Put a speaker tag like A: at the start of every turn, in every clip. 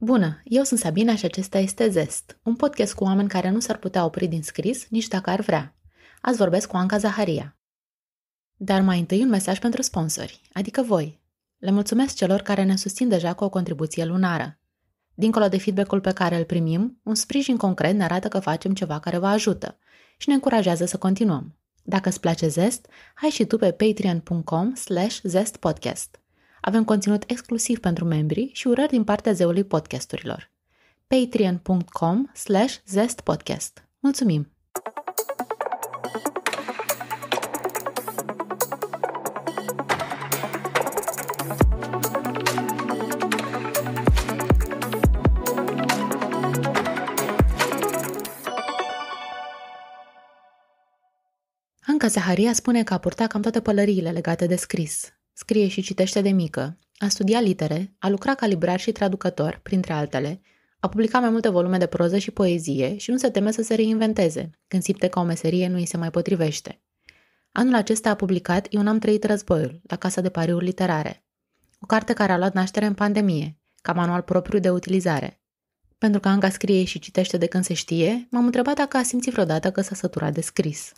A: Bună, eu sunt Sabina și acesta este Zest, un podcast cu oameni care nu s-ar putea opri din scris, nici dacă ar vrea. Azi vorbesc cu Anca Zaharia. Dar mai întâi un mesaj pentru sponsori, adică voi. Le mulțumesc celor care ne susțin deja cu o contribuție lunară. Dincolo de feedback-ul pe care îl primim, un sprijin concret ne arată că facem ceva care vă ajută și ne încurajează să continuăm. Dacă îți place Zest, hai și tu pe patreon.com slash zestpodcast. Avem conținut exclusiv pentru membri și urări din partea zeului podcasturilor. patreon.com slash zestpodcast Mulțumim! Anca Zaharia spune că a purtat cam toate pălăriile legate de scris, Scrie și citește de mică, a studiat litere, a lucrat ca librar și traducător, printre altele, a publicat mai multe volume de proză și poezie și nu se teme să se reinventeze, când simte că o meserie nu îi se mai potrivește. Anul acesta a publicat Eu n-am trăit războiul, la Casa de Pariuri Literare, o carte care a luat naștere în pandemie, ca manual propriu de utilizare. Pentru că Anca scrie și citește de când se știe, m-am întrebat dacă a simțit vreodată că s-a săturat de scris.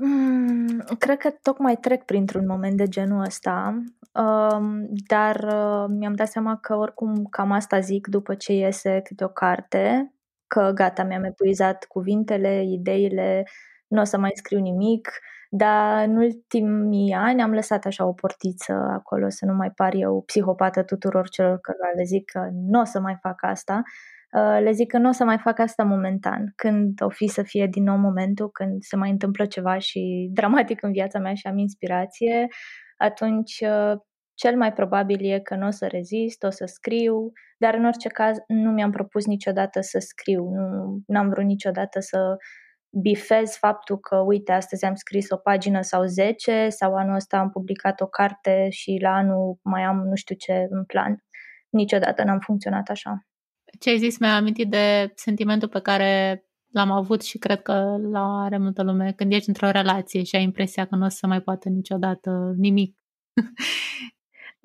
B: Mm, cred că tocmai trec printr-un moment de genul ăsta, um, dar uh, mi-am dat seama că oricum cam asta zic după ce iese câte o carte, că gata, mi-am epuizat cuvintele, ideile, nu o să mai scriu nimic, dar în ultimii ani am lăsat așa o portiță acolo să nu mai par eu psihopată tuturor celor care le zic că nu o să mai fac asta, Uh, le zic că nu o să mai fac asta momentan, când o fi să fie din nou momentul când se mai întâmplă ceva și dramatic în viața mea și am inspirație, atunci uh, cel mai probabil e că nu o să rezist, o să scriu, dar în orice caz nu mi-am propus niciodată să scriu, nu am vrut niciodată să bifez faptul că, uite, astăzi am scris o pagină sau 10 sau anul ăsta am publicat o carte și la anul mai am nu știu ce în plan. Niciodată n-am funcționat așa.
A: Ce ai zis mi-a amintit de sentimentul pe care l-am avut și cred că la are multă lume când ești într-o relație și ai impresia că nu o să mai poată niciodată nimic.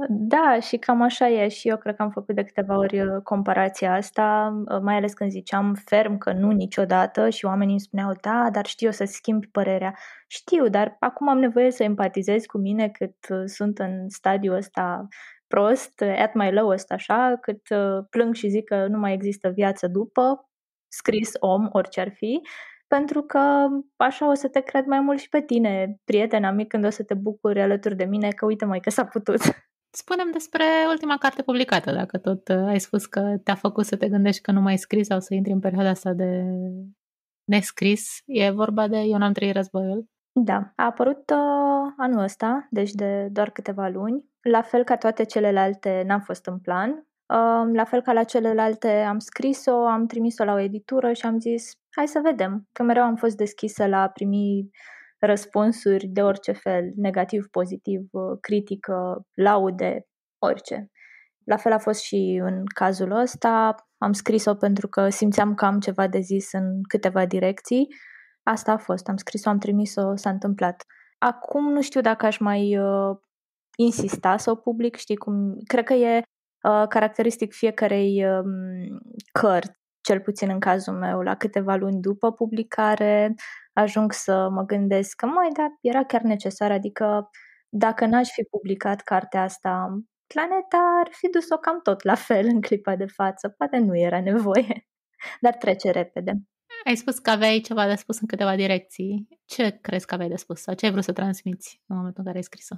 B: Da, și cam așa e și eu cred că am făcut de câteva ori uh, comparația asta, uh, mai ales când ziceam ferm că nu niciodată și oamenii îmi spuneau da, dar știu să schimbi părerea. Știu, dar acum am nevoie să empatizez cu mine cât uh, sunt în stadiul ăsta prost, at my lowest așa, cât uh, plâng și zic că nu mai există viață după, scris om, orice ar fi, pentru că așa o să te cred mai mult și pe tine, prietena amic, când o să te bucuri alături de mine că uite mai
A: că s-a putut. Spunem despre ultima carte publicată, dacă tot uh, ai spus că te-a făcut să te gândești că nu mai scris sau să intri în perioada asta de nescris. E vorba de Eu n-am trăit războiul, da,
B: a apărut uh, anul ăsta, deci de doar câteva luni. La fel ca toate celelalte, n-am fost în plan. Uh, la fel ca la celelalte, am scris-o, am trimis-o la o editură și am zis, hai să vedem, că mereu am fost deschisă la primi răspunsuri de orice fel, negativ, pozitiv, uh, critică, laude, orice. La fel a fost și în cazul ăsta. Am scris-o pentru că simțeam că am ceva de zis în câteva direcții Asta a fost, am scris-o, am trimis-o, s-a întâmplat. Acum nu știu dacă aș mai uh, insista să o public, știi cum... Cred că e uh, caracteristic fiecarei uh, cărți, cel puțin în cazul meu, la câteva luni după publicare ajung să mă gândesc că, mai da, era chiar necesar, adică dacă n-aș fi publicat cartea asta, planeta ar fi dus-o cam tot la fel în clipa de față. Poate
A: nu era nevoie, dar trece repede. Ai spus că aveai ceva de spus în câteva direcții. Ce crezi că aveai de spus sau ce ai vrut să transmiți în momentul în care ai scris-o?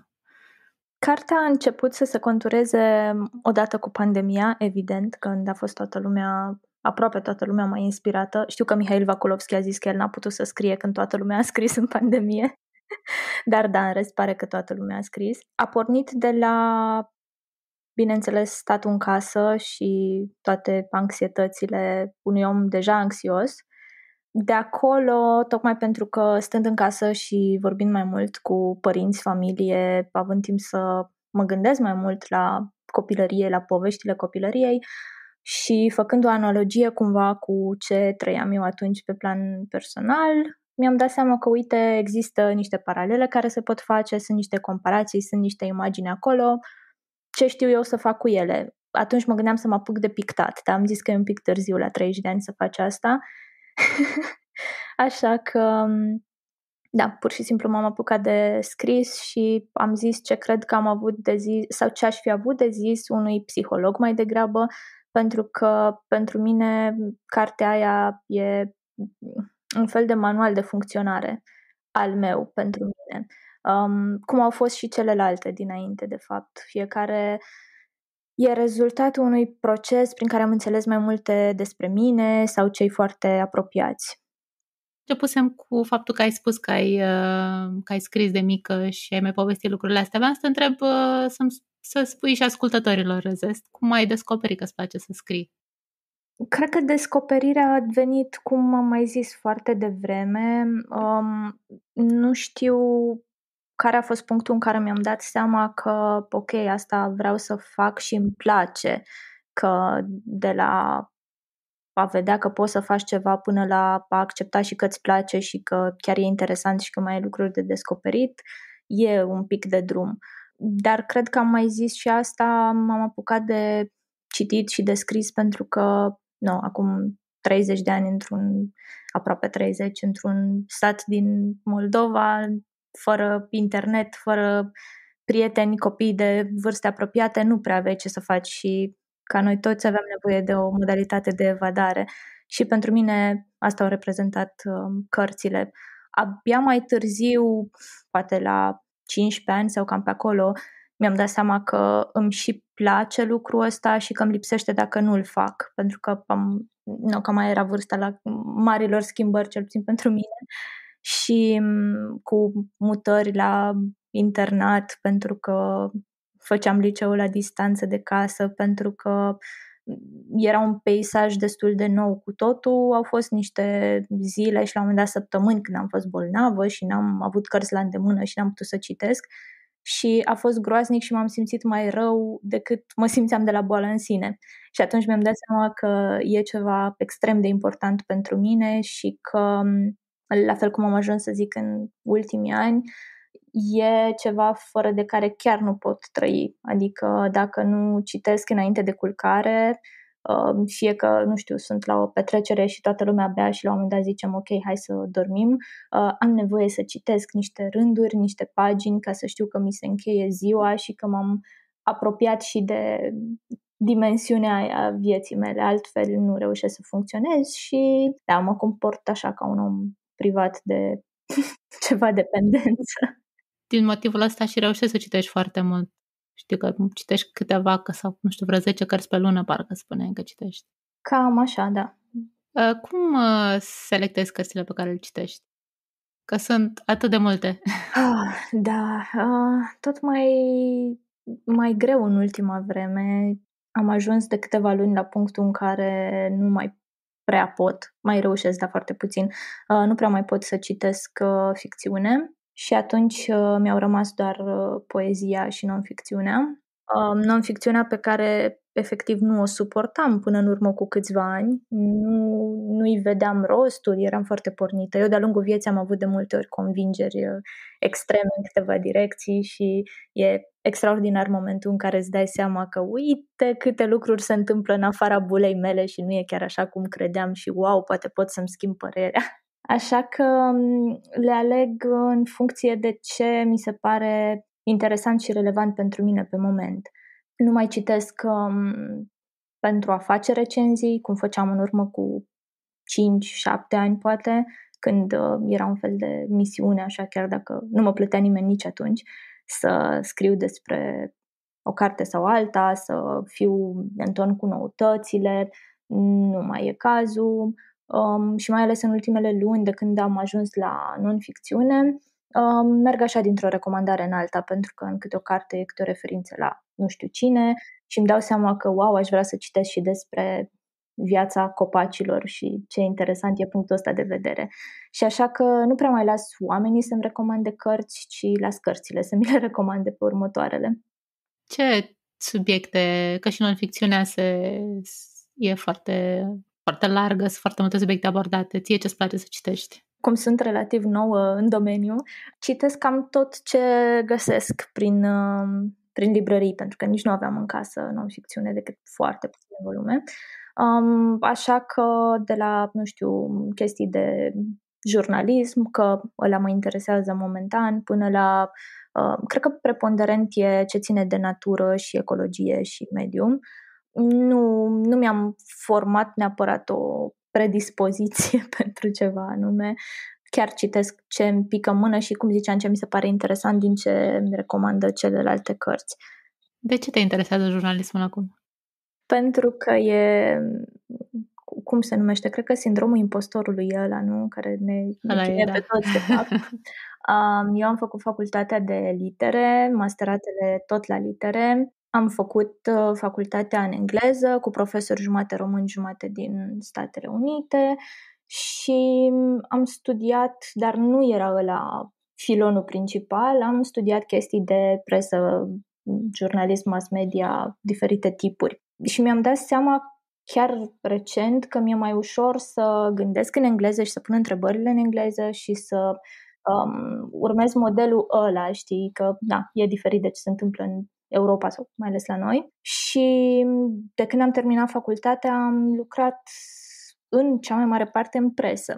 B: Cartea a început să se contureze odată cu pandemia, evident, când a fost toată lumea, aproape toată lumea mai inspirată. Știu că Mihail Vakulovski a zis că el n-a putut să scrie când toată lumea a scris în pandemie, dar da, în rest pare că toată lumea a scris. A pornit de la, bineînțeles, statul în casă și toate anxietățile unui om deja anxios de acolo, tocmai pentru că stând în casă și vorbind mai mult cu părinți, familie, având timp să mă gândesc mai mult la copilărie, la poveștile copilăriei și făcând o analogie cumva cu ce trăiam eu atunci pe plan personal, mi-am dat seama că, uite, există niște paralele care se pot face, sunt niște comparații, sunt niște imagini acolo, ce știu eu să fac cu ele. Atunci mă gândeam să mă apuc de pictat, dar am zis că e un pic târziu la 30 de ani să faci asta Așa că, da, pur și simplu m-am apucat de scris și am zis ce cred că am avut de zis sau ce aș fi avut de zis unui psiholog mai degrabă, pentru că pentru mine cartea aia e un fel de manual de funcționare al meu pentru mine. Um, cum au fost și celelalte dinainte, de fapt. Fiecare uh, e rezultatul unui proces prin care am înțeles mai multe despre mine sau cei foarte apropiați.
A: Începusem cu faptul că ai spus că ai, uh, că ai scris de mică și ai mai povestit lucrurile astea. Vreau să te întreb uh, să-mi, să spui și ascultătorilor răzest cum ai descoperit că îți place să scrii?
B: Cred că descoperirea a venit, cum am mai zis, foarte devreme. Um, nu știu care a fost punctul în care mi-am dat seama că, ok, asta vreau să fac și îmi place, că de la a vedea că poți să faci ceva până la a accepta și că îți place și că chiar e interesant și că mai e lucruri de descoperit, e un pic de drum. Dar cred că am mai zis și asta, m-am apucat de citit și de scris pentru că, nu, acum 30 de ani într-un, aproape 30, într-un stat din Moldova, fără internet, fără prieteni, copii de vârste apropiate, nu prea aveai ce să faci și ca noi toți aveam nevoie de o modalitate de evadare și pentru mine asta au reprezentat um, cărțile. Abia mai târziu, poate la 15 ani sau cam pe acolo, mi-am dat seama că îmi și place lucrul ăsta și că îmi lipsește dacă nu-l fac, pentru că am, nu, că mai era vârsta la marilor schimbări, cel puțin pentru mine și mm, cu mutări la internat pentru că făceam liceul la distanță de casă, pentru că mm, era un peisaj destul de nou cu totul. Au fost niște zile și la un moment dat săptămâni când am fost bolnavă și n-am avut cărți la îndemână și n-am putut să citesc și a fost groaznic și m-am simțit mai rău decât mă simțeam de la boală în sine. Și atunci mi-am dat seama că e ceva extrem de important pentru mine și că mm, la fel cum am ajuns să zic în ultimii ani, e ceva fără de care chiar nu pot trăi. Adică dacă nu citesc înainte de culcare, uh, fie că, nu știu, sunt la o petrecere și toată lumea bea și la un moment dat zicem, ok, hai să dormim, uh, am nevoie să citesc niște rânduri, niște pagini ca să știu că mi se încheie ziua și că m-am apropiat și de dimensiunea a vieții mele, altfel nu reușesc să funcționez și da, mă comport așa ca un om privat de
A: ceva dependență. Din motivul ăsta și reușești să citești foarte mult. Știi că citești câteva, că sau nu știu, vreo 10 cărți pe lună, parcă spuneai că citești. Cam așa, da. Ă, cum ă, selectezi cărțile pe care le citești? Că sunt atât de multe.
B: Ah, da, ă, tot mai, mai greu în ultima vreme. Am ajuns de câteva luni la punctul în care nu mai prea pot, mai reușesc, dar foarte puțin, uh, nu prea mai pot să citesc uh, ficțiune și atunci uh, mi-au rămas doar poezia și non-ficțiunea. Um, non-ficțiunea pe care efectiv nu o suportam până în urmă cu câțiva ani, nu, nu-i vedeam rostul, eram foarte pornită. Eu de-a lungul vieții am avut de multe ori convingeri uh, extreme în câteva direcții și e extraordinar momentul în care îți dai seama că uite câte lucruri se întâmplă în afara bulei mele și nu e chiar așa cum credeam și wow, poate pot să-mi schimb părerea. Așa că um, le aleg în funcție de ce mi se pare interesant și relevant pentru mine pe moment. Nu mai citesc um, pentru a face recenzii, cum făceam în urmă cu 5-7 ani, poate, când uh, era un fel de misiune, așa, chiar dacă nu mă plătea nimeni nici atunci, să scriu despre o carte sau alta, să fiu în ton cu noutățile, nu mai e cazul. Um, și mai ales în ultimele luni, de când am ajuns la non-ficțiune, merg așa dintr-o recomandare în alta, pentru că în câte o carte e câte o referință la nu știu cine și îmi dau seama că, wow, aș vrea să citesc și despre viața copacilor și ce interesant e punctul ăsta de vedere. Și așa că nu prea mai las oamenii să-mi recomande cărți, ci las cărțile să mi le recomande pe următoarele.
A: Ce subiecte, că și non-ficțiunea se, e foarte, foarte largă, sunt foarte multe subiecte abordate. Ție ce-ți place să citești? cum sunt relativ
B: nouă în domeniu, citesc cam tot ce găsesc prin, um, prin librării, pentru că nici nu aveam în casă non-ficțiune decât foarte puține volume. Um, așa că de la, nu știu, chestii de jurnalism, că ăla mă interesează momentan, până la, uh, cred că preponderent e ce ține de natură și ecologie și mediu. Nu, nu mi-am format neapărat o predispoziție pentru ceva anume. Chiar citesc ce îmi pică mână și, cum ziceam, ce mi se pare interesant din ce îmi recomandă celelalte cărți.
A: De ce te interesează jurnalismul acum?
B: Pentru că e cum se numește, cred că sindromul impostorului e ăla, nu? Care ne închide da. pe toți, de fapt. Eu am făcut facultatea de litere, masteratele tot la litere am făcut uh, facultatea în engleză cu profesori jumate români, jumate din Statele Unite și am studiat, dar nu era la filonul principal, am studiat chestii de presă, jurnalism, mass media, diferite tipuri. Și mi-am dat seama chiar recent că mi-e mai ușor să gândesc în engleză și să pun întrebările în engleză și să um, urmez modelul ăla, știi, că da, e diferit de ce se întâmplă în Europa sau mai ales la noi. Și de când am terminat facultatea am lucrat în cea mai mare parte în presă.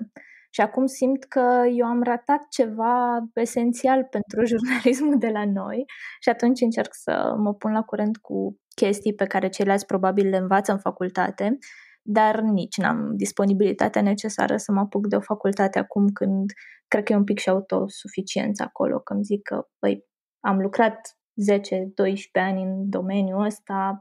B: Și acum simt că eu am ratat ceva esențial pentru jurnalismul de la noi și atunci încerc să mă pun la curent cu chestii pe care ceilalți probabil le învață în facultate, dar nici n-am disponibilitatea necesară să mă apuc de o facultate acum când cred că e un pic și autosuficiență acolo, când zic că, băi, am lucrat 10-12 ani în domeniul ăsta,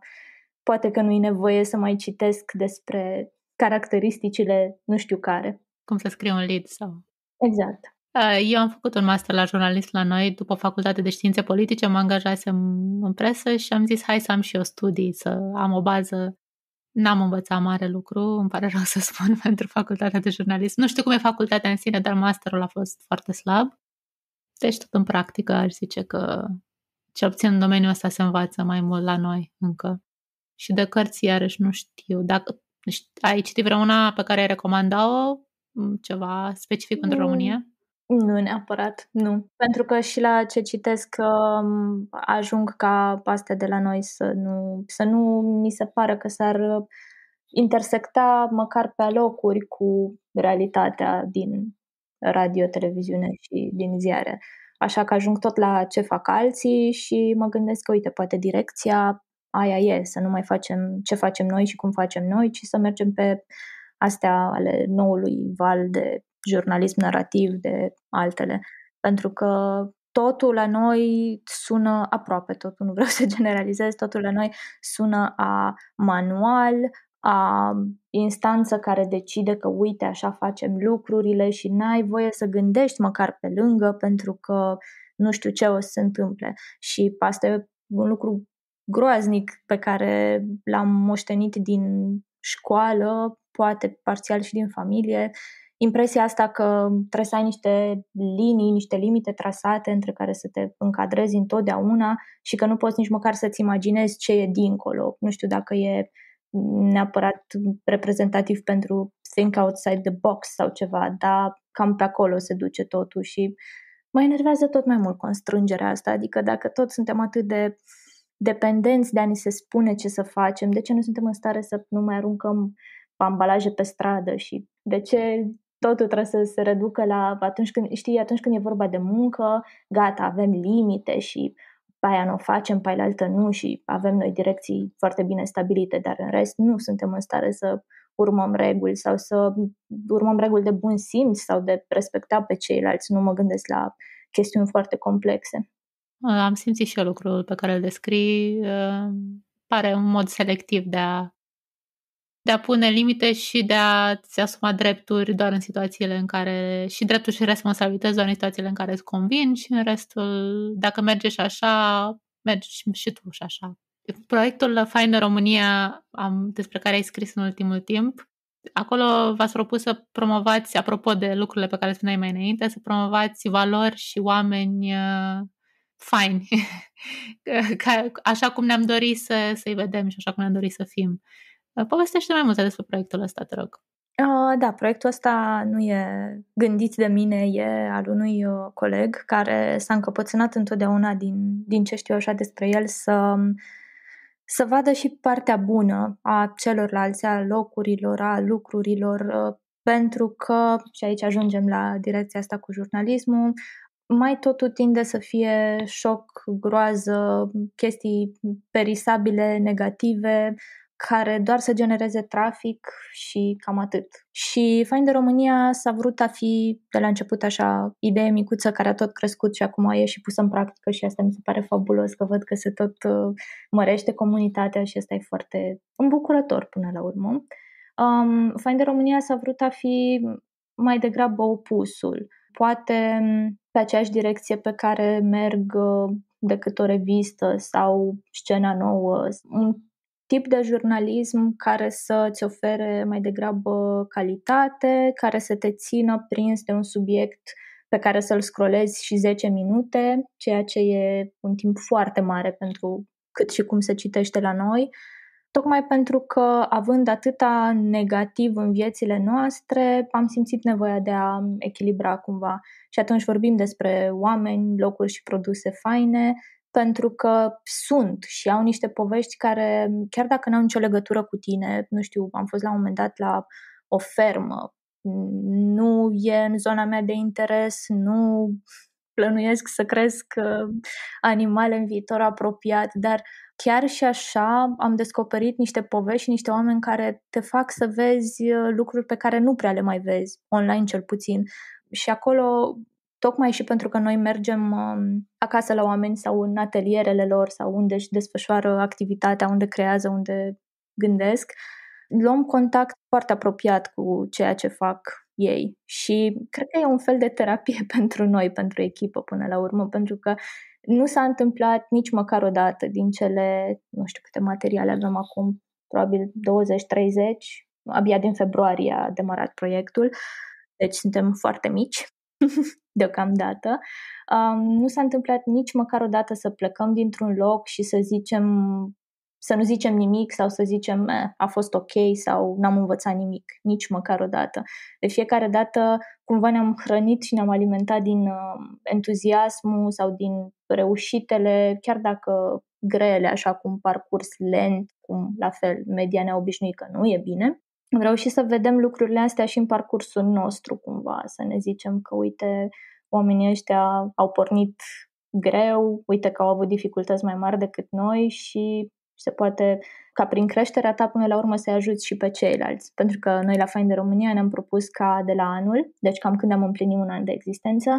B: poate că nu-i nevoie să mai citesc despre caracteristicile nu știu care. Cum să scriu un lead sau... Exact.
A: Uh, eu am făcut un master la jurnalist la noi după facultate de științe politice, mă angajasem în presă și am zis hai să am și eu studii, să am o bază. N-am învățat mare lucru, îmi pare rău să spun, pentru facultatea de jurnalist. Nu știu cum e facultatea în sine, dar masterul a fost foarte slab. Deci tot în practică aș zice că ce obțin în domeniul ăsta se învață mai mult la noi încă. Și de cărți, iarăși, nu știu. Dacă ai citit vreuna pe care ai recomandat o mm, ceva specific pentru România? Nu neapărat,
B: nu. Pentru că și la ce citesc um, ajung ca paste de la noi să nu, să nu mi se pară că s-ar uh, intersecta măcar pe locuri cu realitatea din radio, televiziune și din ziare. Așa că ajung tot la ce fac alții și mă gândesc că, uite, poate direcția aia e, să nu mai facem ce facem noi și cum facem noi, ci să mergem pe astea ale noului val de jurnalism narrativ, de altele. Pentru că totul la noi sună aproape, totul nu vreau să generalizez, totul la noi sună a manual, a, instanță care decide că uite așa facem lucrurile și n-ai voie să gândești măcar pe lângă pentru că nu știu ce o să se întâmple. Și asta e un lucru groaznic pe care l-am moștenit din școală, poate parțial și din familie, impresia asta că trebuie să ai niște linii, niște limite trasate între care să te încadrezi întotdeauna și că nu poți nici măcar să-ți imaginezi ce e dincolo. Nu știu dacă e uh, neapărat reprezentativ pentru think outside the box sau ceva, dar cam pe acolo se duce totul și mă enervează tot mai mult constrângerea asta, adică dacă tot suntem atât de dependenți de a ni se spune ce să facem, de ce nu suntem în stare să nu mai aruncăm ambalaje pe stradă și de ce totul trebuie să se reducă la atunci când, știi, atunci când e vorba de muncă, gata, avem limite și pe aia nu o facem, pe altă nu și avem noi direcții foarte bine stabilite, dar în rest nu suntem în stare să urmăm reguli sau să urmăm reguli de bun simț sau de respecta pe ceilalți. Nu mă gândesc la chestiuni foarte complexe.
A: Am simțit și eu lucrul pe care îl descrii. Pare un mod selectiv de a de a pune limite și de a-ți asuma drepturi doar în situațiile în care, și drepturi și responsabilități doar în situațiile în care îți convin și în restul, dacă merge și așa, mergi și, și tu și așa. Proiectul Faină România, am, despre care ai scris în ultimul timp, acolo v-ați propus să promovați, apropo de lucrurile pe care le spuneai mai înainte, să promovați valori și oameni uh, faini, așa cum ne-am dorit să, să-i vedem și așa cum ne-am dorit să fim. Povestește mai multe despre proiectul ăsta, te rog.
B: Da, proiectul ăsta nu e gândit de mine, e al unui uh, coleg care s-a încăpățânat întotdeauna din, din ce știu așa despre el să, um, să vadă și partea bună a celorlalți, a locurilor, a lucrurilor, uh, pentru că, și aici ajungem la direcția asta cu jurnalismul, mai totul tinde să fie șoc, groază, chestii perisabile, negative, care doar să genereze trafic și cam atât. Și Finder România s-a vrut a fi de la început așa idee micuță care a tot crescut și acum e și pusă în practică și asta mi se pare fabulos că văd că se tot uh, mărește comunitatea și asta e foarte îmbucurător până la urmă. Um, Finder România s-a vrut a fi mai degrabă opusul. Poate um, pe aceeași direcție pe care merg uh, decât o revistă sau scena nouă, un tip de jurnalism care să ți ofere mai degrabă calitate, care să te țină prins de un subiect pe care să-l scrolezi și 10 minute, ceea ce e un timp foarte mare pentru cât și cum se citește la noi, tocmai pentru că, având atâta negativ în viețile noastre, am simțit nevoia de a echilibra cumva. Și atunci vorbim despre oameni, locuri și produse faine, pentru că sunt și au niște povești care, chiar dacă n-au nicio legătură cu tine, nu știu, am fost la un moment dat la o fermă, nu e în zona mea de interes, nu plănuiesc să cresc uh, animale în viitor apropiat, dar chiar și așa am descoperit niște povești și niște oameni care te fac să vezi uh, lucruri pe care nu prea le mai vezi, online cel puțin. Și acolo tocmai și pentru că noi mergem um, acasă la oameni sau în atelierele lor sau unde își desfășoară activitatea, unde creează, unde gândesc, luăm contact foarte apropiat cu ceea ce fac ei și cred că e un fel de terapie pentru noi, pentru echipă până la urmă, pentru că nu s-a întâmplat nici măcar o dată din cele, nu știu câte materiale avem acum, probabil 20-30, abia din februarie a demarat proiectul, deci suntem foarte mici deocamdată. Um, nu s-a întâmplat nici măcar o dată să plecăm dintr-un loc și să zicem să nu zicem nimic sau să zicem eh, a fost ok sau n-am învățat nimic, nici măcar o dată. De fiecare dată cumva ne-am hrănit și ne-am alimentat din uh, entuziasmul sau din reușitele, chiar dacă grele, așa cum parcurs lent, cum la fel media ne obișnuit că nu e bine am reușit să vedem lucrurile astea și în parcursul nostru, cumva, să ne zicem că, uite, oamenii ăștia au pornit greu, uite că au avut dificultăți mai mari decât noi și se poate ca prin creșterea ta până la urmă să-i ajuți și pe ceilalți. Pentru că noi la Find de România ne-am propus ca de la anul, deci cam când am împlinit un an de existență,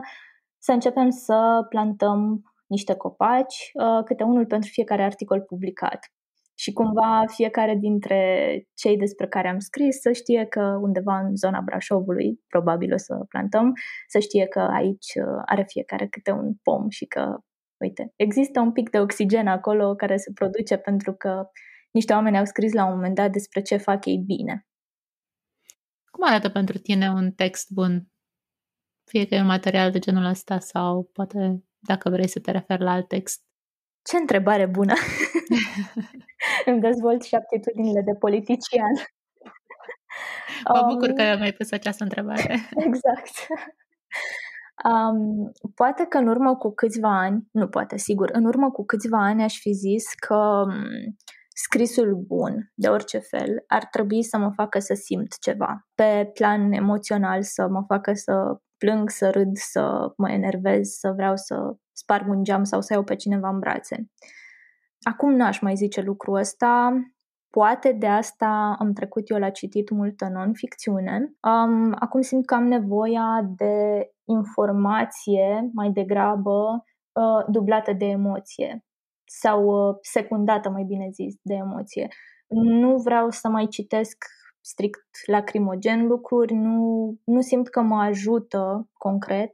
B: să începem să plantăm niște copaci, uh, câte unul pentru fiecare articol publicat și cumva fiecare dintre cei despre care am scris să știe că undeva în zona Brașovului, probabil o să plantăm, să știe că aici uh, are fiecare câte un pom și că, uite, există un pic de oxigen acolo care se produce pentru că niște oameni au scris la un moment dat despre ce fac ei bine.
A: Cum arată pentru tine un text bun? Fie că e un material de genul ăsta sau poate dacă vrei să te referi la alt text ce întrebare bună!
B: Îmi dezvolt și aptitudinile de politician.
A: Mă bucur um, că mi-ai pus această întrebare.
B: Exact. Um, poate că în urmă cu câțiva ani, nu poate, sigur, în urmă cu câțiva ani aș fi zis că um, scrisul bun, de orice fel, ar trebui să mă facă să simt ceva, pe plan emoțional să mă facă să plâng, să râd, să mă enervez, să vreau să sparg un geam sau să iau pe cineva în brațe. Acum nu aș mai zice lucrul ăsta, Poate de asta am trecut eu la citit multă non-ficțiune. Um, acum simt că am nevoia de informație mai degrabă uh, dublată de emoție sau uh, secundată, mai bine zis, de emoție. Nu vreau să mai citesc strict lacrimogen lucruri, nu, nu simt că mă ajută concret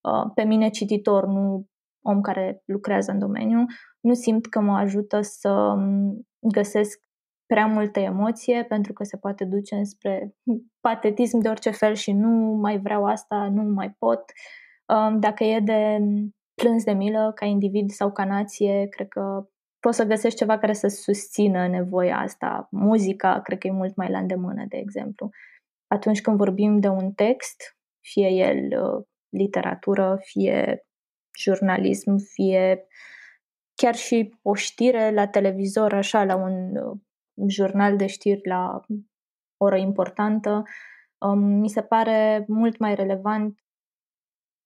B: uh, pe mine cititor, nu om care lucrează în domeniu, nu simt că mă ajută să găsesc prea multă emoție pentru că se poate duce înspre patetism de orice fel și nu mai vreau asta, nu mai pot. Uh, dacă e de plâns de milă ca individ sau ca nație, cred că poți să găsești ceva care să susțină nevoia asta. Muzica, cred că e mult mai la îndemână, de exemplu. Atunci când vorbim de un text, fie el uh, literatură, fie jurnalism, fie chiar și o știre la televizor, așa, la un uh, jurnal de știri la oră importantă, um, mi se pare mult mai relevant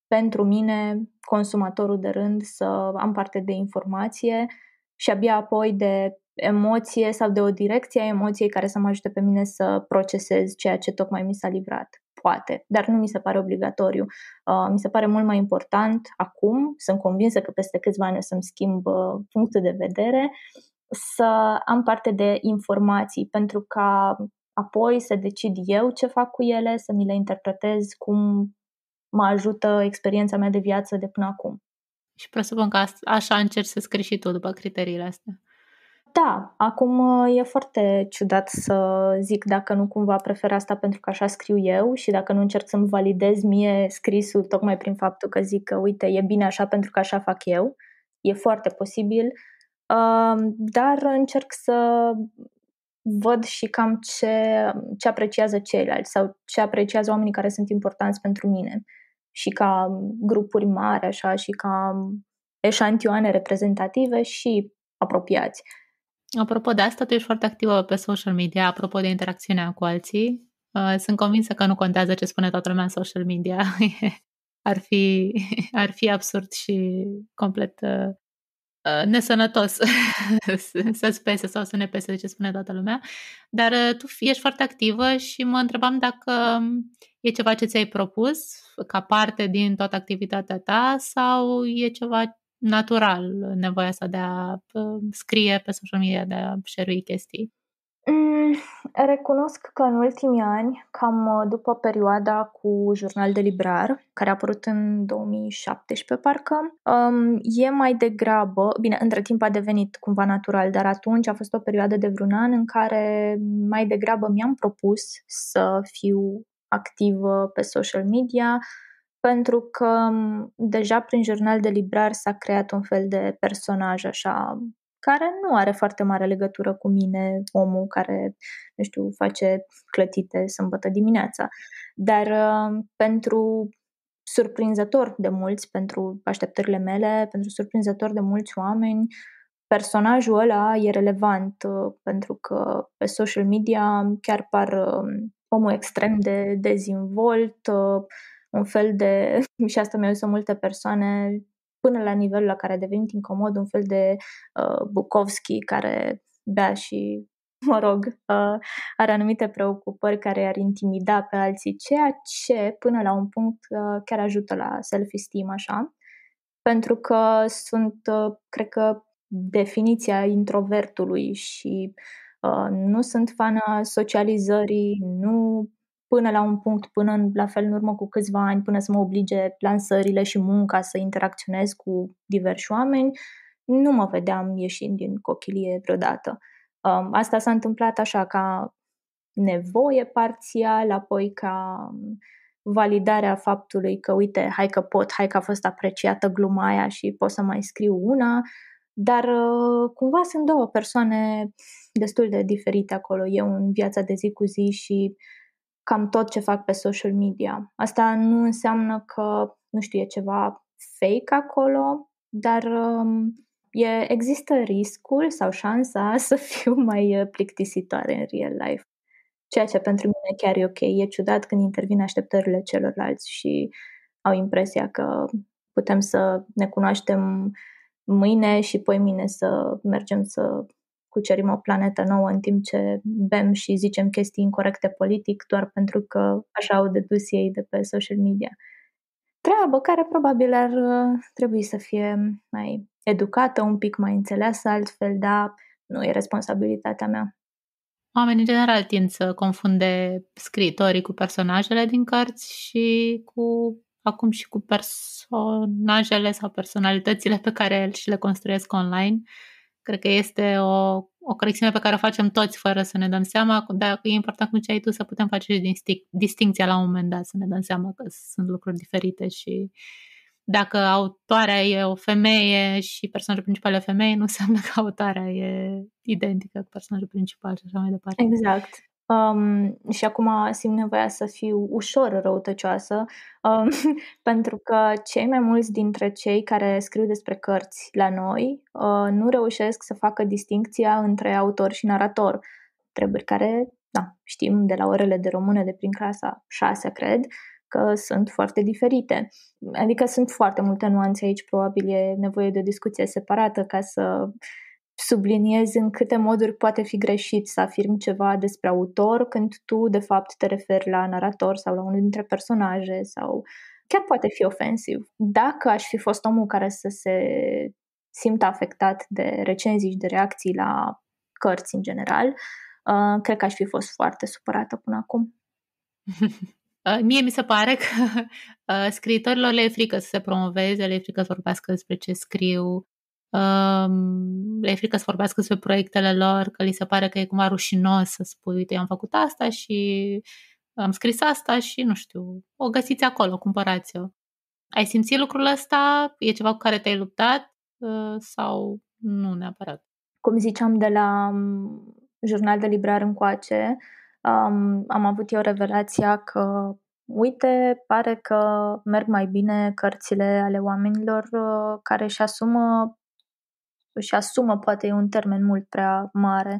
B: pentru mine, consumatorul de rând, să am parte de informație și abia apoi de emoție sau de o direcție a emoției care să mă ajute pe mine să procesez ceea ce tocmai mi s-a livrat. Poate, dar nu mi se pare obligatoriu. Uh, mi se pare mult mai important acum, sunt convinsă că peste câțiva ani o să-mi schimb uh, punctul de vedere, să am parte de informații pentru ca apoi să decid eu ce fac cu ele, să mi le interpretez cum mă ajută experiența mea de viață de până acum.
A: Și presupun că așa încerci să scrii și tu după criteriile astea.
B: Da, acum uh, e foarte ciudat să zic dacă nu cumva prefer asta pentru că așa scriu eu și dacă nu încerc să-mi validez mie scrisul tocmai prin faptul că zic că uite, e bine așa pentru că așa fac eu. E foarte posibil, um, dar încerc să văd și cam ce, ce apreciază ceilalți sau ce apreciază oamenii care sunt importanți pentru mine și ca grupuri mari, așa, și ca eșantioane reprezentative și apropiați.
A: Apropo de asta, tu ești foarte activă pe social media, apropo de interacțiunea cu alții. Uh, sunt convinsă că nu contează ce spune toată lumea în social media. ar, fi, ar fi absurd și complet uh, Uh, nesănătos să-ți pese sau să ne pese de ce spune toată lumea, dar uh, tu ești foarte activă și mă întrebam dacă um, e ceva ce ți-ai propus ca parte din toată activitatea ta sau e ceva natural nevoia asta de a uh, scrie pe social media, de a șerui chestii.
B: Mm, recunosc că în ultimii ani, cam uh, după perioada cu jurnal de librar, care a apărut în 2017 parcă, um, e mai degrabă, bine, între timp a devenit cumva natural, dar atunci a fost o perioadă de vreun an în care mai degrabă mi-am propus să fiu activă pe social media, pentru că um, deja prin jurnal de librar s-a creat un fel de personaj așa care nu are foarte mare legătură cu mine, omul care, nu știu, face clătite sâmbătă dimineața. Dar uh, pentru surprinzător de mulți, pentru așteptările mele, pentru surprinzător de mulți oameni, personajul ăla e relevant uh, pentru că pe social media chiar par um, omul extrem de dezvolt, uh, un fel de, și asta mi-au zis multe persoane, până la nivelul la care a devenit incomod, un fel de uh, Bukowski care bea și mă rog, uh, are anumite preocupări care ar intimida pe alții, ceea ce până la un punct uh, chiar ajută la self-esteem, așa, pentru că sunt, uh, cred că, definiția introvertului și uh, nu sunt fana socializării, nu până la un punct, până în, la fel în urmă cu câțiva ani, până să mă oblige lansările și munca să interacționez cu diversi oameni, nu mă vedeam ieșind din cochilie vreodată. Um, asta s-a întâmplat așa ca nevoie parțial, apoi ca validarea faptului că, uite, hai că pot, hai că a fost apreciată gluma aia și pot să mai scriu una, dar uh, cumva sunt două persoane destul de diferite acolo, eu în viața de zi cu zi și uh, cam tot ce fac pe social media. Asta nu înseamnă că, nu știu, e ceva fake acolo, dar um, e, există riscul sau șansa să fiu mai uh, plictisitoare în real life. Ceea ce pentru mine chiar e ok. E ciudat când intervin așteptările celorlalți și au impresia că putem să ne cunoaștem mâine și poi mine să mergem să cucerim o planetă nouă în timp ce bem și zicem chestii incorrecte politic doar pentru că așa au dedus ei de pe social media.
A: Treabă care
B: probabil ar uh, trebui să fie mai educată, un pic mai înțeleasă altfel, dar nu e responsabilitatea mea.
A: Oamenii, în general, tind să confunde scritorii cu personajele din cărți și cu acum și cu personajele sau personalitățile pe care și le construiesc online Cred că este o, o corecțiune pe care o facem toți fără să ne dăm seama, dar e important cum ce ai tu să putem face și distinc- distinția la un moment dat, să ne dăm seama că sunt lucruri diferite și dacă autoarea e o femeie și personajul principal e o femeie, nu înseamnă că autoarea e identică cu personajul principal și așa mai departe. Exact.
B: Um, și acum simt nevoia să fiu ușor răutăcioasă, um, pentru că cei mai mulți dintre cei care scriu despre cărți la noi uh, nu reușesc să facă distincția între autor și narator, treburi care, da, știm de la orele de română de prin clasa 6, cred, că sunt foarte diferite. Adică sunt foarte multe nuanțe aici, probabil e nevoie de o discuție separată ca să uh, subliniez în câte moduri poate fi greșit să afirmi ceva despre autor când tu, de fapt, te referi la narator sau la unul dintre personaje sau chiar poate fi ofensiv. Dacă aș fi fost omul care să se simtă afectat de recenzii și de reacții
A: la cărți în general, uh, cred că aș fi fost foarte supărată până acum. Uh, mie mi se pare că uh, scriitorilor le e frică să se promoveze, le e frică să vorbească despre ce scriu, le frică să vorbească despre proiectele lor, că li se pare că e cumva rușinos să spui, uite, eu am făcut asta și am scris asta și, nu știu, o găsiți acolo, cumpărați-o. Ai simțit lucrul ăsta? E ceva cu care te-ai luptat? Ă, sau nu neapărat? Cum ziceam de
B: la um, jurnal de librar încoace, um, am avut eu revelația că uite, pare că merg mai bine cărțile ale oamenilor ă, care își asumă își asumă, poate e un termen mult prea mare,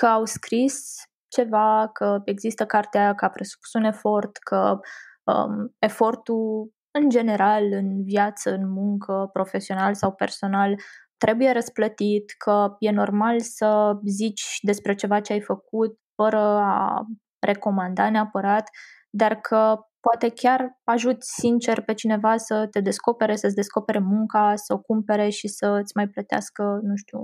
B: că au scris ceva, că există cartea, că a presupus un efort, că um, efortul în general, în viață, în muncă, profesional sau personal, trebuie răsplătit, că e normal să zici despre ceva ce ai făcut fără a recomanda neapărat, dar că poate chiar ajuți sincer pe cineva să te descopere, să-ți descopere munca, să o cumpere și să-ți mai plătească, nu știu,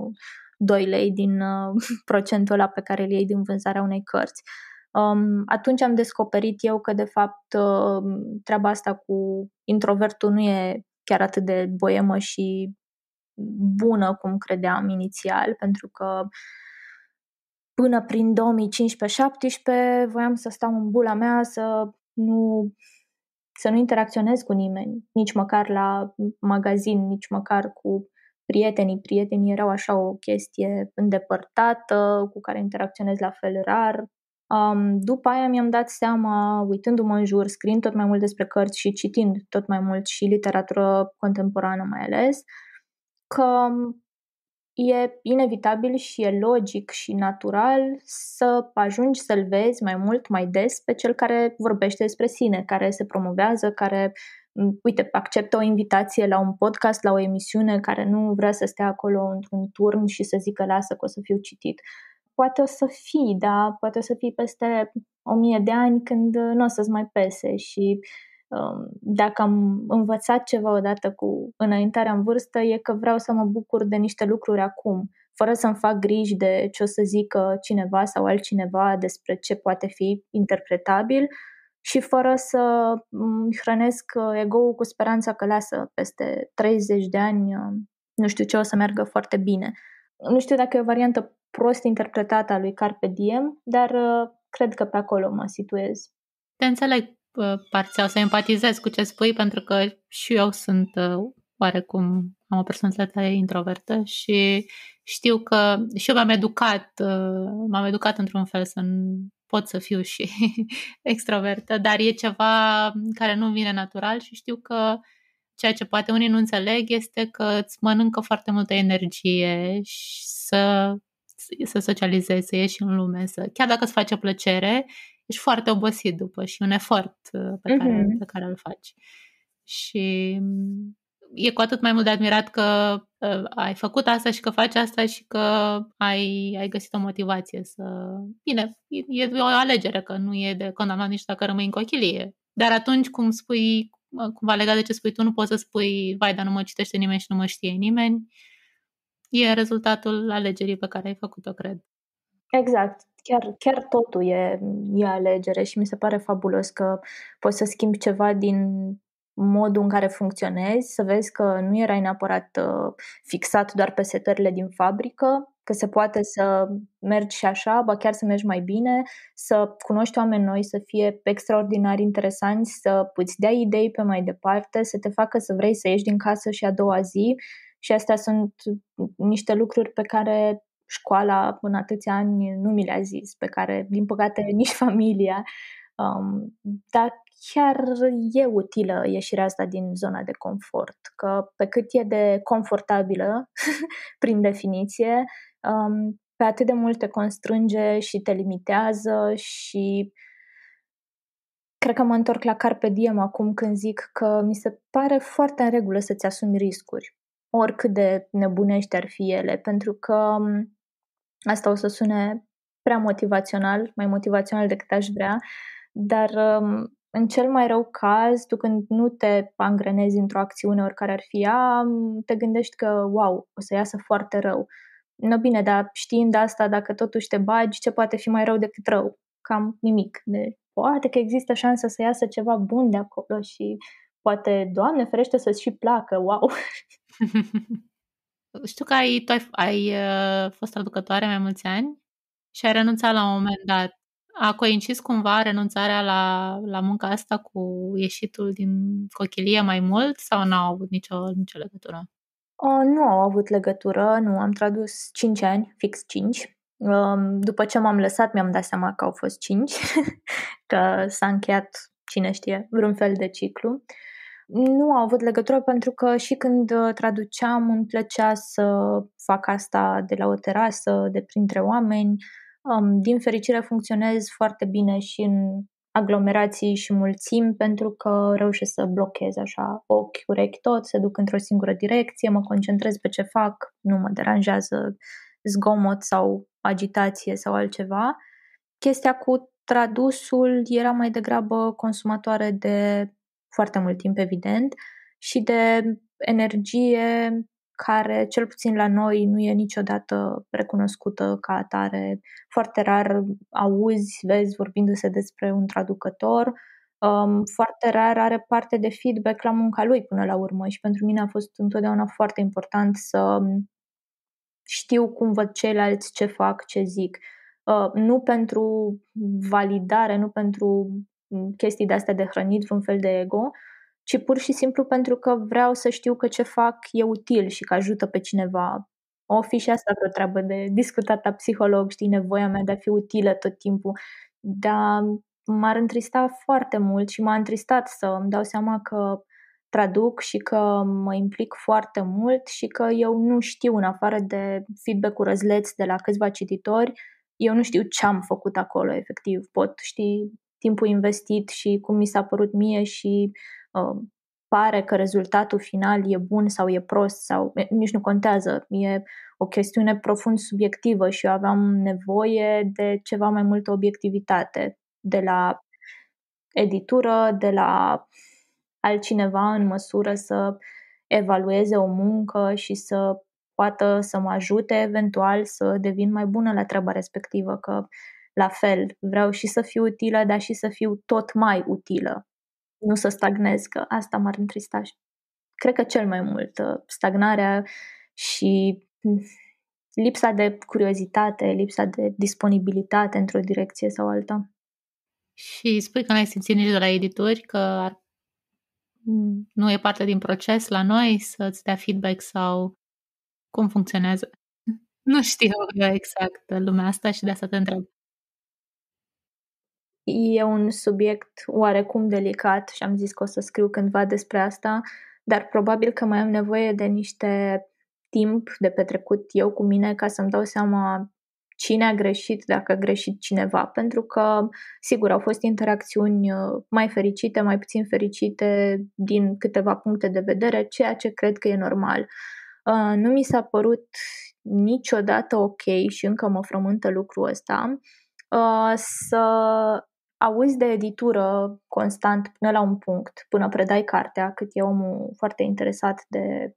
B: 2 lei din uh, procentul ăla pe care îl iei din vânzarea unei cărți. Um, atunci am descoperit eu că, de fapt, um, treaba asta cu introvertul nu e chiar atât de boemă și bună cum credeam inițial, pentru că până prin 2015-17 voiam să stau în bula mea, să nu, să nu interacționez cu nimeni, nici măcar la magazin, nici măcar cu prietenii. Prietenii erau așa o chestie îndepărtată, cu care interacționez la fel rar. Um, după aia mi-am dat seama, uitându-mă în jur, scriind tot mai mult despre cărți și citind tot mai mult și literatură contemporană mai ales, că e inevitabil și e logic și natural să ajungi să-l vezi mai mult, mai des pe cel care vorbește despre sine, care se promovează, care, uite, acceptă o invitație la un podcast, la o emisiune, care nu vrea să stea acolo într-un turn și să zică lasă că o să fiu citit. Poate o să fii, da, poate o să fii peste o mie de ani când uh, nu o să-ți mai pese și uh, Um, dacă am învățat ceva odată cu înaintarea în vârstă, e că vreau să mă bucur de niște lucruri acum, fără să-mi fac griji de ce o să zică cineva sau altcineva despre ce poate fi interpretabil și fără să mm, hrănesc ego-ul cu speranța că lasă peste 30 de ani um, nu știu ce o să meargă foarte bine. Nu știu dacă e o variantă prost interpretată a lui Carpe Diem, dar uh, cred că pe acolo mă situez.
A: Te înțeleg parțial să empatizez cu ce spui, pentru că și eu sunt uh, oarecum, am o personalitate introvertă și știu că și eu m-am educat, uh, m-am educat într-un fel să pot să fiu și extrovertă, dar e ceva care nu vine natural și știu că ceea ce poate unii nu înțeleg este că îți mănâncă foarte multă energie și să, să socializezi, să ieși în lume, să, chiar dacă îți face plăcere, ești foarte obosit după și un efort uh, pe care, uh-huh. pe care îl faci. Și mm, e cu atât mai mult de admirat că uh, ai făcut asta și că faci asta și că ai, ai găsit o motivație să... Bine, e, e o alegere, că nu e de condamnat nici dacă rămâi în cochilie. Dar atunci, cum spui, uh, cumva legat de ce spui tu, nu poți să spui, vai, dar nu mă citește nimeni și nu mă știe nimeni. E rezultatul alegerii pe care ai făcut-o, cred.
B: Exact. Chiar, chiar totul e, e alegere și mi se pare fabulos că poți să schimbi ceva din modul în care funcționezi, să vezi că nu erai neapărat ă, fixat doar pe setările din fabrică, că se poate să mergi și așa, ba chiar să mergi mai bine, să cunoști oameni noi, să fie extraordinar interesanți, să îți dea idei pe mai departe, să te facă să vrei să ieși din casă și a doua zi. Și astea sunt niște lucruri pe care școala până atâția ani nu mi le-a zis, pe care, din păcate, nici familia. Um, dar chiar e utilă ieșirea asta din zona de confort, că pe cât e de confortabilă, prin definiție, um, pe atât de mult te constrânge și te limitează și cred că mă întorc la Carpe Diem acum când zic că mi se pare foarte în regulă să-ți asumi riscuri, oricât de nebunești ar fi ele, pentru că um, Asta o să sune prea motivațional, mai motivațional decât aș vrea, dar um, în cel mai rău caz, tu când nu te angrenezi într-o acțiune oricare ar fi ea, te gândești că, wow, o să iasă foarte rău. No bine, dar știind asta, dacă totuși te bagi, ce poate fi mai rău decât rău? Cam nimic. De, poate că există șansa să iasă ceva bun de acolo și poate, Doamne ferește, să-ți și placă, wow!
A: Știu că ai, tu ai, ai uh, fost traducătoare mai mulți ani și ai renunțat la un moment dat. A coincis cumva renunțarea la, la munca asta cu ieșitul din cochilie mai mult sau n-au avut nicio, nicio legătură?
B: Uh, nu au avut legătură, nu. Am tradus 5 ani, fix 5. Uh, um, după ce m-am lăsat, mi-am dat seama că au fost 5, că s-a încheiat, cine știe, vreun fel de ciclu. Uh, nu au avut legătură pentru că și când uh, traduceam îmi plăcea să fac asta de la o terasă, de printre oameni. Um, din fericire funcționez foarte bine și în aglomerații și mulțimi pentru că reușesc să blochez așa ochi, urechi, tot, se duc într-o singură direcție, mă concentrez pe ce fac, nu mă deranjează zgomot sau agitație sau altceva. Chestia cu tradusul era mai degrabă consumatoare de foarte mult timp, evident, și de energie care, cel puțin la noi, nu e niciodată recunoscută ca atare. Foarte rar auzi, vezi vorbindu-se despre un traducător, um, foarte rar are parte de feedback la munca lui până la urmă și pentru mine a fost întotdeauna foarte important să um, știu cum văd ceilalți, ce fac, ce zic. Uh, nu pentru validare, nu pentru chestii de astea de hrănit, vreun fel de ego, ci pur și simplu pentru că vreau să știu că ce fac e util și că ajută pe cineva. O fi și asta vreo treabă de discutat la psiholog, știi, nevoia mea de a fi utilă tot timpul. Dar m-ar întrista foarte mult și m-a întristat să îmi dau seama că traduc și că mă implic foarte mult și că eu nu știu, în afară de feedback-ul răzleț de la câțiva cititori, eu nu știu ce am făcut acolo, efectiv. Pot, ști timpul investit și cum mi s-a părut mie și uh, pare că rezultatul final e bun sau e prost sau nici nu contează. E o chestiune profund subiectivă și eu aveam nevoie de ceva mai multă obiectivitate de la editură, de la altcineva în măsură să evalueze o muncă și să poată să mă ajute eventual să devin mai bună la treaba respectivă, că la fel. Vreau și să fiu utilă, dar și să fiu tot mai utilă. Nu să stagnez, că asta m-ar întrista. Cred că cel mai mult uh, stagnarea și mm, lipsa de curiozitate, lipsa de disponibilitate într-o direcție sau alta.
A: Și spui că n-ai simțit nici de la editori că mm, nu e parte din proces la noi să-ți dea feedback sau cum funcționează? Nu știu exact lumea asta și de asta te întreb
B: e un subiect oarecum delicat și am zis că o să scriu cândva despre asta, dar probabil că mai am nevoie de niște timp de petrecut eu cu mine ca să-mi dau seama cine a greșit, dacă a greșit cineva, pentru că, sigur, au fost interacțiuni uh, mai fericite, mai puțin fericite din câteva puncte de vedere, ceea ce cred că e normal. Uh, nu mi s-a părut niciodată ok și încă mă frământă lucrul ăsta uh, să auzi de editură constant până la un punct, până predai cartea, cât e omul foarte interesat de,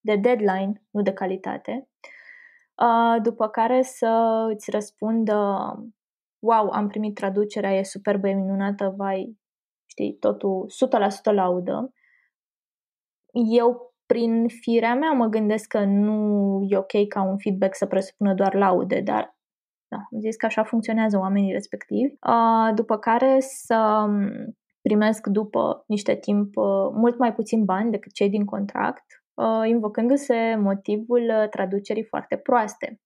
B: de deadline, nu de calitate, uh, după care să îți răspundă wow, am primit traducerea, e superbă, e minunată, vai, știi, totul 100% laudă. Eu, prin firea mea, mă gândesc că nu e ok ca un feedback să presupună doar laude, dar da, am zis că așa funcționează oamenii respectivi. După care să primesc după niște timp uh, mult mai puțin bani decât cei din contract, uh, invocându-se motivul uh, traducerii foarte proaste.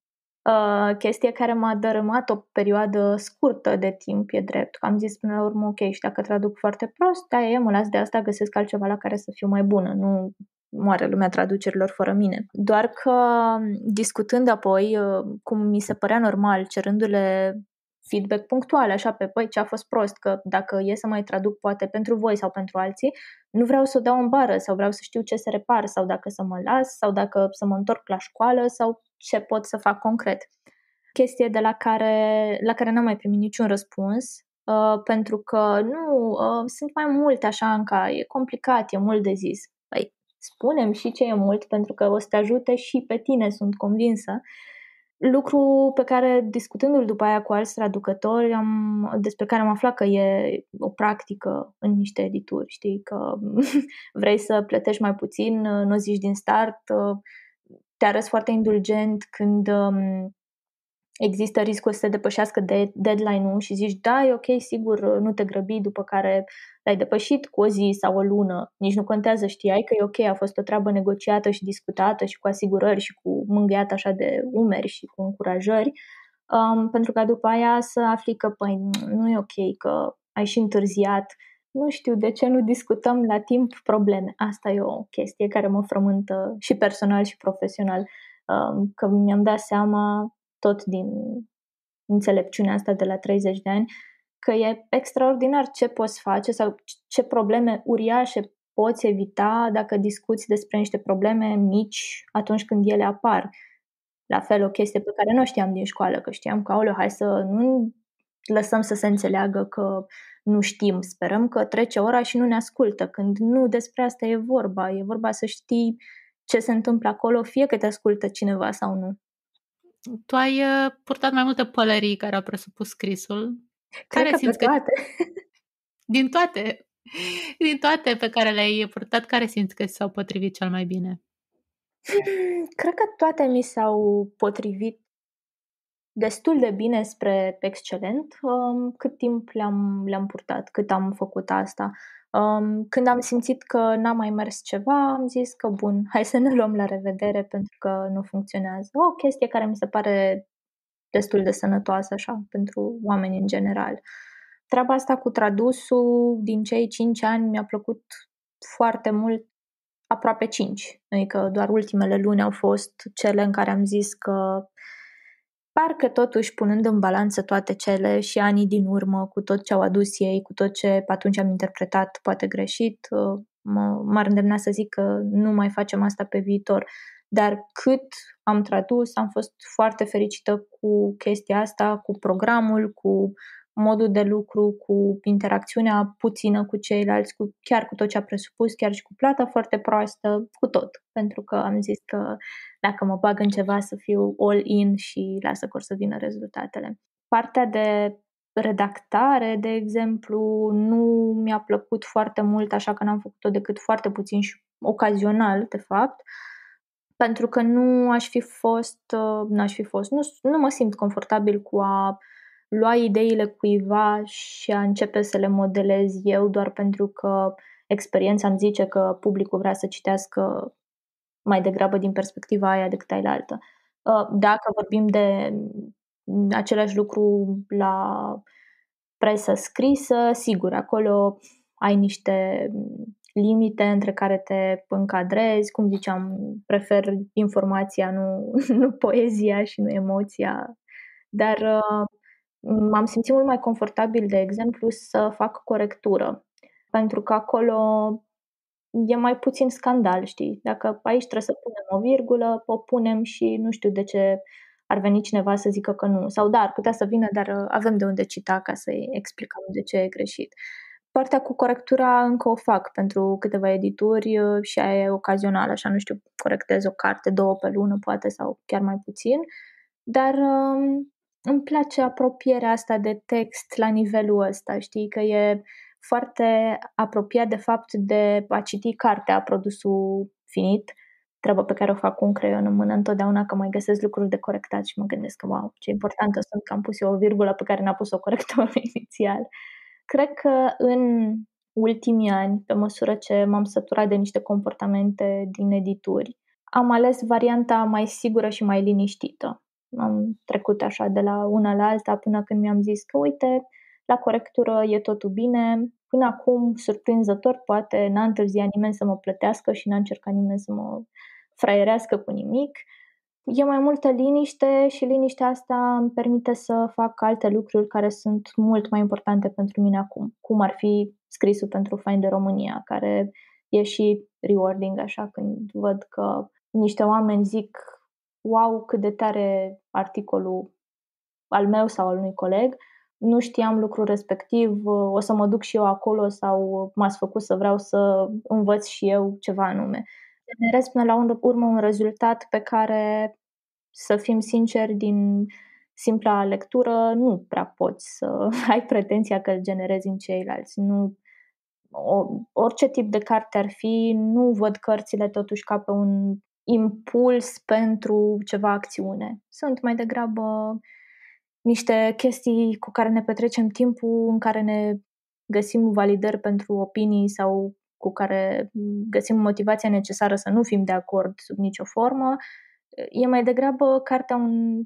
B: Chestia care m-a dărâmat o perioadă scurtă de timp, e drept. Că am zis până la urmă, ok, și dacă traduc foarte prost, da, e, mă las de asta, găsesc altceva la care să fiu mai bună. Nu moare lumea traducerilor fără mine. Doar că discutând apoi, uh, cum mi se părea normal, cerându-le feedback punctual, așa pe, păi, ce a fost prost, că dacă e să mai traduc poate pentru voi sau pentru alții, nu vreau să o dau în bară sau vreau să știu ce se repar sau dacă să mă las sau dacă să mă întorc la școală sau ce pot să fac concret. Chestie de la care, la care n-am mai primit niciun răspuns, uh, pentru că nu, uh, sunt mai multe așa încă, e complicat, e mult de zis. Păi, spunem și ce e mult, pentru că o să te ajute și pe tine, sunt convinsă. Lucru pe care, discutându-l după aia cu alți traducători, am, despre care am aflat că e o practică în niște edituri, știi, că vrei să plătești mai puțin, nu zici din start, te arăți foarte indulgent când um, există riscul să se depășească de deadline-ul și zici, da, e ok, sigur, nu te grăbi, după care l-ai depășit cu o zi sau o lună, nici nu contează, știai că e ok, a fost o treabă negociată și discutată și cu asigurări și cu mângâiat așa de umeri și cu încurajări, um, pentru ca după aia să afli că, păi, nu e ok, că ai și întârziat, nu știu de ce nu discutăm la timp probleme. Asta e o chestie care mă frământă și personal și profesional, um, că mi-am dat seama tot din înțelepciunea asta de la 30 de ani, că e extraordinar ce poți face sau ce probleme uriașe poți evita dacă discuți despre niște probleme mici atunci când ele apar. La fel, o chestie pe care nu știam din școală, că știam că, aoleu, hai să nu lăsăm să se înțeleagă că nu știm, sperăm că trece ora și nu ne ascultă, când nu despre asta e vorba, e vorba să știi ce se întâmplă acolo, fie că te ascultă cineva sau nu.
A: Tu ai uh, purtat mai multe pălării care au presupus scrisul.
B: Cred care că simți că... toate.
A: Din toate. Din toate pe care le-ai purtat, care simți că s-au potrivit cel mai bine?
B: Cred că toate mi s-au potrivit destul de bine spre excelent um, cât timp le-am, le-am purtat, cât am făcut asta. Um, când am simțit că n-a mai mers ceva, am zis că bun, hai să ne luăm la revedere pentru că nu funcționează. O chestie care mi se pare destul de sănătoasă așa pentru oameni în general. Treaba asta cu tradusul, din cei 5 ani mi-a plăcut foarte mult aproape 5. Adică doar ultimele luni au fost cele în care am zis că parcă totuși punând în balanță toate cele și anii din urmă, cu tot ce au adus ei, cu tot ce atunci am interpretat poate greșit, uh, m-ar îndemna să zic că nu mai facem asta pe viitor. Dar cât am tradus, am fost foarte fericită cu chestia asta, cu programul, cu modul de lucru, cu interacțiunea puțină cu ceilalți, cu, chiar cu tot ce a presupus, chiar și cu plata foarte proastă, cu tot. Pentru că am zis că dacă mă bag în ceva să fiu all-in și lasă că să vină rezultatele. Partea de redactare, de exemplu, nu mi-a plăcut foarte mult, așa că n-am făcut-o decât foarte puțin și ocazional, de fapt, pentru că nu aș fi fost, uh, n-aș fi fost, nu, nu mă simt confortabil cu a lua ideile cuiva și a începe să le modelez eu doar pentru că experiența îmi zice că publicul vrea să citească mai degrabă din perspectiva aia decât altă. Ă, dacă vorbim de același lucru la presă scrisă, sigur, acolo ai niște limite între care te încadrezi, cum ziceam, prefer informația, nu, nu poezia și nu emoția, dar uh, m-am simțit mult mai confortabil, de exemplu, să fac corectură, pentru că acolo e mai puțin scandal, știi? Dacă aici trebuie să punem o virgulă, o punem și nu știu de ce ar veni cineva să zică că nu. Sau da, ar putea să vină, dar uh, avem de unde cita ca să-i explicăm de ce e greșit. Partea cu corectura încă o fac pentru câteva edituri uh, și aia e ocazional, așa, nu știu, corectez o carte, două pe lună poate sau chiar mai puțin, dar um, îmi place apropierea asta de text la nivelul ăsta, știi, că e foarte apropiat de fapt de a citi cartea, produsul finit, treaba pe care o fac cu un creion în mână întotdeauna că mai găsesc lucruri de corectat și mă gândesc că, wow, ce importantă sunt că am pus eu o virgulă pe care n-a pus-o corectorul inițial. Cred că în ultimii ani, pe măsură ce m-am săturat de niște comportamente din edituri, am ales varianta mai sigură și mai liniștită am trecut așa de la una la alta până când mi-am zis că, uite, la corectură e totul bine. Până acum, surprinzător, poate n-a întârziat nimeni să mă plătească și n-a încercat nimeni să mă fraierească cu nimic. E mai multă liniște și liniștea asta îmi permite să fac alte lucruri care sunt mult mai importante pentru mine acum, cum ar fi scrisul pentru Find România, care e și rewarding așa când văd că niște oameni zic wow, cât de tare articolul al meu sau al unui coleg, nu știam lucrul respectiv, o să mă duc și eu acolo sau m-ați făcut să vreau să învăț și eu ceva anume. Generez până la urmă un rezultat pe care, să fim sinceri, din simpla lectură nu prea poți să ai pretenția că îl generezi în ceilalți. Nu, orice tip de carte ar fi, nu văd cărțile totuși ca pe un impuls pentru ceva acțiune. Sunt mai degrabă niște chestii cu care ne petrecem timpul, în care ne găsim validări pentru opinii sau cu care găsim motivația necesară să nu fim de acord sub nicio formă. E mai degrabă cartea un,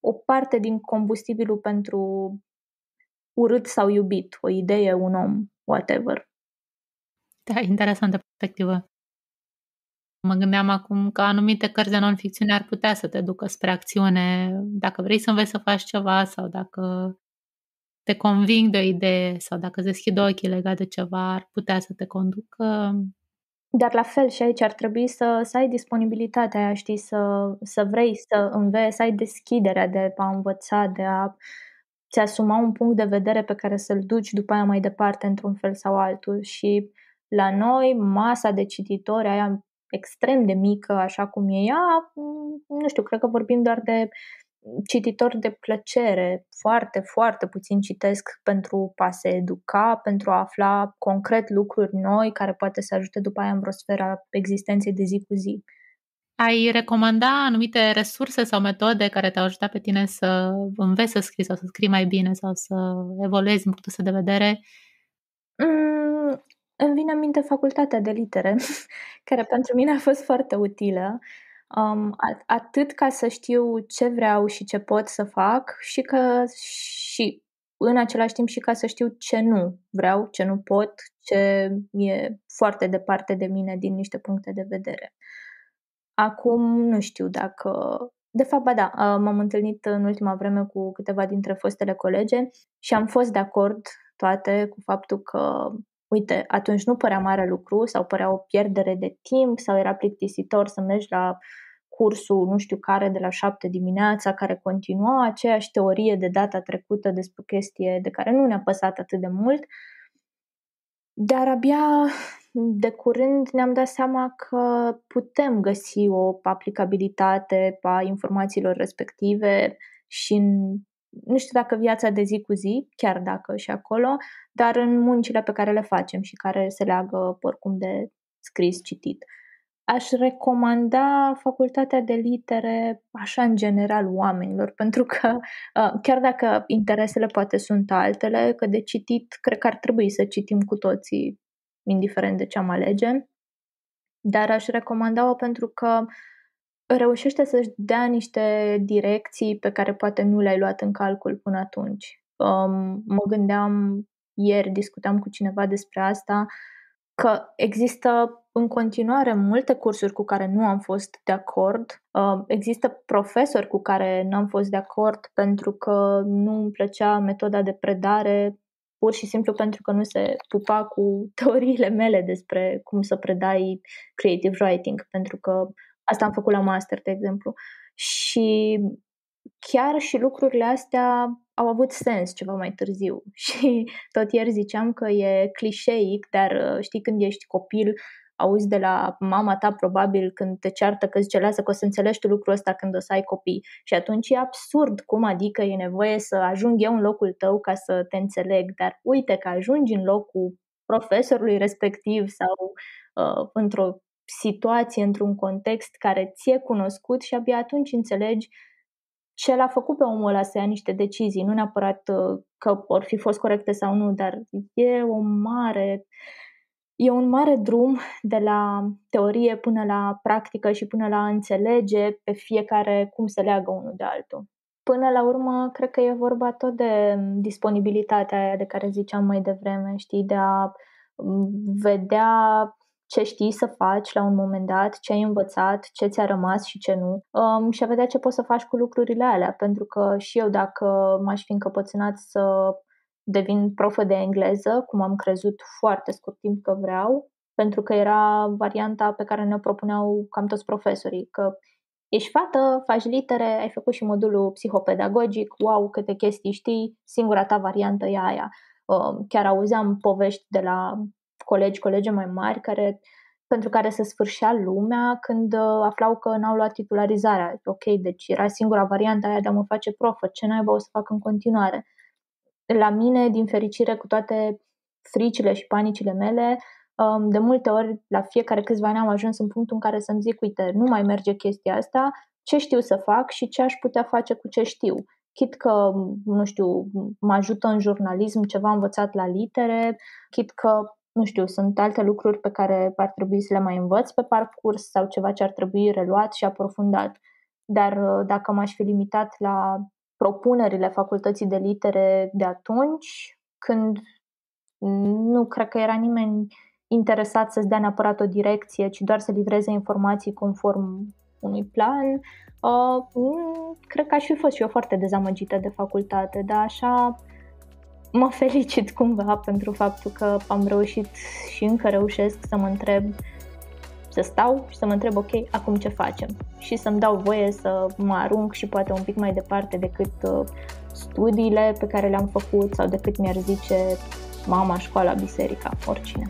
B: o parte din combustibilul pentru urât sau iubit, o idee, un
A: om, whatever. Da, interesantă perspectivă. Mă gândeam acum că anumite cărți de non-ficțiune ar putea să te ducă spre acțiune dacă vrei să înveți să faci ceva sau dacă te conving de o idee sau dacă îți deschid ochii legat de ceva, ar putea să te conducă.
B: Dar la fel și aici ar trebui să, să ai disponibilitatea aia, știi, să, să vrei să înveți, să ai deschiderea de a învăța, de a ți asuma un punct de vedere pe care să-l duci după aia mai departe într-un fel sau altul și la noi masa de cititori, aia extrem de mică așa cum e ea, mm, nu știu, cred că vorbim doar de cititori de plăcere. Foarte, foarte puțin citesc pentru a se educa, pentru a afla concret lucruri noi care poate să ajute după aia în vreo sfera existenței de zi
A: cu zi. Ai recomanda anumite resurse sau metode care te-au ajutat pe tine să înveți să scrii sau să scrii mai bine sau să evoluezi în punctul de vedere?
B: Mm, îmi vine în minte facultatea de litere, care pentru mine a fost foarte utilă, um, atât ca să știu ce vreau și ce pot să fac și că și în același timp și ca să știu ce nu vreau, ce nu pot, ce e foarte departe de mine din niște puncte de vedere. Acum nu știu dacă de fapt, ba da, m-am întâlnit în ultima vreme cu câteva dintre fostele colege și am fost de acord toate cu faptul că uite, atunci nu părea mare lucru sau părea o pierdere de timp sau era plictisitor să mergi la cursul nu știu care de la șapte dimineața care continua aceeași teorie de data trecută despre chestie de care nu ne-a păsat atât de mult. Dar abia de curând ne-am dat seama că putem găsi o aplicabilitate a informațiilor respective și în nu știu dacă viața de zi cu zi, chiar dacă și acolo, dar în muncile pe care le facem și care se leagă oricum de scris, citit. Aș recomanda facultatea de litere așa în general oamenilor, pentru că chiar dacă interesele poate sunt altele, că de citit cred că ar trebui să citim cu toții, indiferent de ce am alege, dar aș recomanda-o pentru că uh, reușește să-și dea niște direcții pe care poate nu le-ai luat în calcul până atunci. Um, mă gândeam ieri, discutam cu cineva despre asta, că există în continuare multe cursuri cu care nu am fost de acord. Um, există profesori cu care nu am fost de acord pentru că nu îmi plăcea metoda de predare, pur și simplu pentru că nu se pupa cu teoriile mele despre cum să predai creative writing, pentru că Asta am făcut la master, de exemplu. Și chiar și lucrurile astea au avut sens ceva mai târziu. Și tot ieri ziceam că e clișeic, dar uh, știi când ești copil, auzi de la mama ta probabil când te ceartă că zice lasă că o să înțelegi tu lucrul ăsta când o să ai copii. Și atunci e absurd cum adică e nevoie să ajung eu în locul tău ca să te înțeleg, dar uite că ajungi în locul profesorului respectiv sau uh, într-o situație, într-un context care ți-e cunoscut și abia atunci înțelegi ce l-a făcut pe omul ăla să ia niște decizii. Nu neapărat uh, că vor fi fost corecte sau nu, dar e o mare e un mare drum de la teorie până la practică și până la înțelege pe fiecare cum se leagă unul de altul. Până la urmă, cred că e vorba tot de disponibilitatea aia de care ziceam mai devreme, știi, de a mm, vedea ce știi să faci la un moment dat, ce ai învățat, ce ți-a rămas și ce nu um, și a vedea ce poți să faci cu lucrurile alea, pentru că și eu dacă m-aș fi încăpățânat să devin profă de engleză, cum am crezut foarte scurt timp că vreau, pentru că era varianta pe care ne-o propuneau cam toți profesorii, că ești fată, faci litere, ai făcut și modulul psihopedagogic, wow, câte chestii știi, singura ta variantă e aia. Um, chiar auzeam povești de la colegi, colege mai mari care pentru care se sfârșea lumea când uh, aflau că n-au luat titularizarea. Ok, deci era singura variantă aia de a mă face profă, ce naiba o să fac în continuare. La mine, din fericire, cu toate fricile și panicile mele, um, de multe ori, la fiecare câțiva ani am ajuns în punctul în care să-mi zic, uite, nu mai merge chestia asta, ce știu să fac și ce aș putea face cu ce știu. Chit că, nu știu, mă ajută în jurnalism ceva învățat la litere, chit că nu știu, sunt alte lucruri pe care ar trebui să le mai învăț pe parcurs sau ceva ce ar trebui reluat și aprofundat. Dar uh, dacă m-aș fi limitat la propunerile facultății de litere de atunci, când nu cred că era nimeni interesat să-ți dea neapărat o direcție, ci doar să livreze informații conform unui plan, uh, mm, cred că aș fi fost și eu foarte dezamăgită de facultate, dar așa mă felicit cumva pentru faptul că am reușit și încă reușesc să mă întreb, să stau și să mă întreb, ok, acum ce facem? Și să-mi dau voie să mă arunc și poate un pic mai departe decât uh, studiile pe care le-am făcut sau decât mi-ar zice mama, școala, biserica, oricine.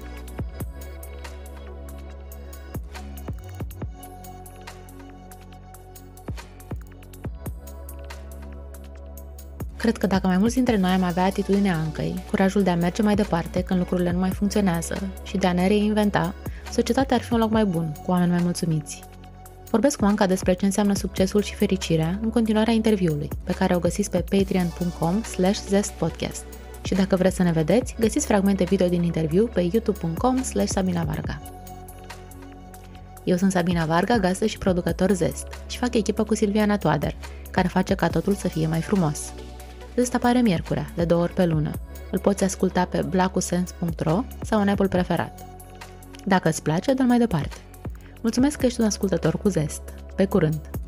A: Cred că dacă mai mulți dintre noi am avea atitudinea ancăi, curajul de a merge mai departe când lucrurile nu mai funcționează și de a ne reinventa, societatea ar fi un loc mai bun, cu oameni mai mulțumiți. Vorbesc cu Anca despre ce înseamnă succesul și fericirea în continuarea interviului, pe care o găsiți pe patreon.com slash zestpodcast. Și dacă vreți să ne vedeți, găsiți fragmente video din interviu pe youtube.com slash Sabina Varga. Eu sunt Sabina Varga, gazdă și producător Zest și fac echipă cu Silviana Toader, care face ca totul să fie mai frumos. Lista apare miercurea, de două ori pe lună. Îl poți asculta pe blacusens.ro sau în app preferat. Dacă îți place, dă mai departe. Mulțumesc că ești un ascultător cu zest. Pe curând!